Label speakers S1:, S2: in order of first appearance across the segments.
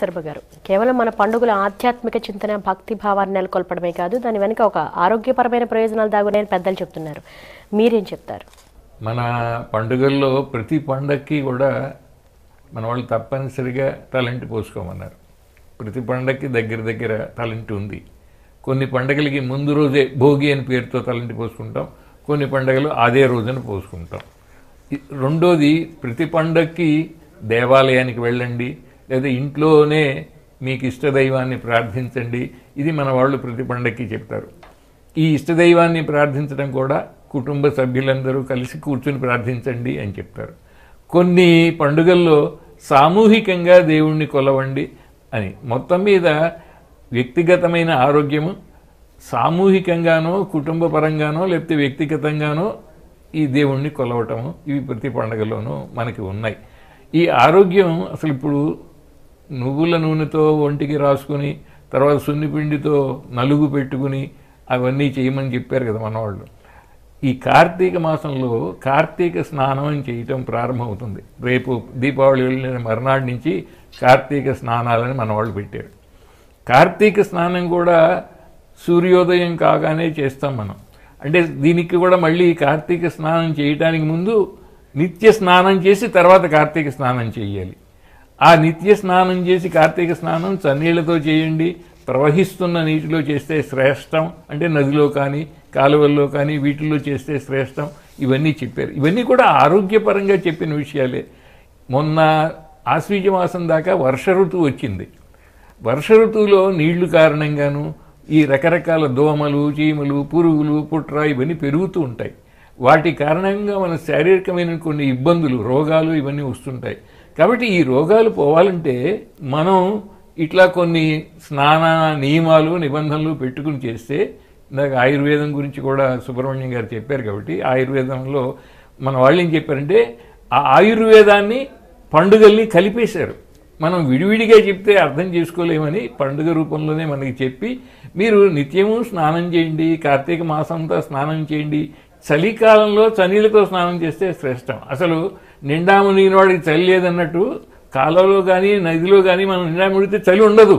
S1: శర్మ గారు కేవలం మన పండుగల ఆధ్యాత్మిక చింతన భక్తి భావాన్ని నెలకొల్పడమే కాదు దాని వెనుక ఒక ఆరోగ్యపరమైన ప్రయోజనాలు దాగున్నాయని పెద్దలు చెప్తున్నారు మీరేం చెప్తారు మన పండుగల్లో ప్రతి పండక్కి కూడా మన వాళ్ళు తప్పనిసరిగా టాలెంట్ పోసుకోమన్నారు ప్రతి పండక్కి దగ్గర దగ్గర టాలెంట్ ఉంది కొన్ని పండగలకి ముందు రోజే భోగి అని పేరుతో టాలెంట్ పోసుకుంటాం కొన్ని పండగలు అదే రోజున పోసుకుంటాం రెండోది ప్రతి పండక్కి దేవాలయానికి వెళ్ళండి లేదా ఇంట్లోనే మీకు ఇష్టదైవాన్ని ప్రార్థించండి ఇది మన వాళ్ళు ప్రతి పండక్కి చెప్తారు ఈ ఇష్టదైవాన్ని ప్రార్థించడం కూడా కుటుంబ సభ్యులందరూ కలిసి కూర్చుని ప్రార్థించండి అని చెప్తారు కొన్ని పండుగల్లో సామూహికంగా దేవుణ్ణి కొలవండి అని మొత్తం మీద వ్యక్తిగతమైన ఆరోగ్యము సామూహికంగానో కుటుంబ పరంగానో లేకపోతే వ్యక్తిగతంగానో ఈ దేవుణ్ణి కొలవటము ఇవి ప్రతి పండుగలోనూ మనకి ఉన్నాయి ఈ ఆరోగ్యం అసలు ఇప్పుడు నువ్వుల నూనెతో ఒంటికి రాసుకుని తర్వాత సున్నిపిండితో నలుగు పెట్టుకుని అవన్నీ చేయమని చెప్పారు కదా మనవాళ్ళు ఈ కార్తీక మాసంలో కార్తీక స్నానం చేయటం ప్రారంభమవుతుంది రేపు దీపావళి వెళ్ళిన మర్నాడు నుంచి కార్తీక స్నానాలని మనవాళ్ళు పెట్టారు కార్తీక స్నానం కూడా సూర్యోదయం కాగానే చేస్తాం మనం అంటే దీనికి కూడా మళ్ళీ కార్తీక స్నానం చేయటానికి ముందు నిత్య స్నానం చేసి తర్వాత కార్తీక స్నానం చేయాలి ఆ నిత్య స్నానం చేసి కార్తీక స్నానం చన్నీళ్లతో చేయండి ప్రవహిస్తున్న నీటిలో చేస్తే శ్రేష్టం అంటే నదిలో కానీ కాలువల్లో కానీ వీటిల్లో చేస్తే శ్రేష్టం ఇవన్నీ చెప్పారు ఇవన్నీ కూడా ఆరోగ్యపరంగా చెప్పిన విషయాలే మొన్న ఆశ్వీజ మాసం దాకా వర్ష ఋతువు వచ్చింది వర్ష ఋతువులో నీళ్లు కారణంగాను ఈ రకరకాల దోమలు చీమలు పురుగులు పుట్ర ఇవన్నీ పెరుగుతూ ఉంటాయి వాటి కారణంగా మన శారీరకమైన కొన్ని ఇబ్బందులు రోగాలు ఇవన్నీ వస్తుంటాయి కాబట్టి ఈ రోగాలు పోవాలంటే మనం ఇట్లా కొన్ని స్నాన నియమాలు నిబంధనలు పెట్టుకుని చేస్తే ఇందాక ఆయుర్వేదం గురించి కూడా సుబ్రహ్మణ్యం గారు చెప్పారు కాబట్టి ఆయుర్వేదంలో మన వాళ్ళు ఏం చెప్పారంటే ఆ ఆయుర్వేదాన్ని పండుగల్ని కలిపేశారు మనం విడివిడిగా చెప్తే అర్థం చేసుకోలేమని పండుగ రూపంలోనే మనకి చెప్పి మీరు నిత్యము స్నానం చేయండి కార్తీక అంతా స్నానం చేయండి చలికాలంలో చనీలతో స్నానం చేస్తే శ్రేష్టం అసలు నిండా వాడికి చలి లేదన్నట్టు కాలంలో కానీ నదిలో కానీ మనం నిండా మునిగితే చలి ఉండదు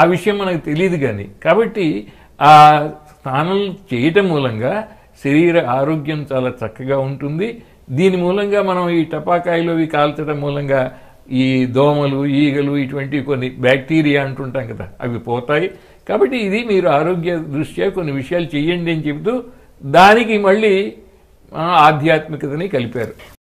S1: ఆ విషయం మనకు తెలియదు కానీ కాబట్టి ఆ స్నానం చేయటం మూలంగా శరీర ఆరోగ్యం చాలా చక్కగా ఉంటుంది దీని మూలంగా మనం ఈ టపాకాయలు ఇవి కాల్చడం మూలంగా ఈ దోమలు ఈగలు ఇటువంటి కొన్ని బ్యాక్టీరియా అంటుంటాం కదా అవి పోతాయి కాబట్టి ఇది మీరు ఆరోగ్య దృష్ట్యా కొన్ని విషయాలు చేయండి అని చెబుతూ దానికి మళ్ళీ ఆధ్యాత్మికతని కలిపారు